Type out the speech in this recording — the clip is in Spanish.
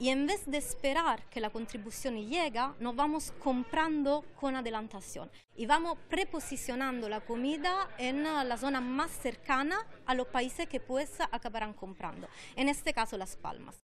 Y en vez de esperar que la contribución llegue, nos vamos comprando con adelantación y vamos preposicionando la comida en eh, la zona más cercana a los países que pues acabarán comprando, en este caso Las Palmas.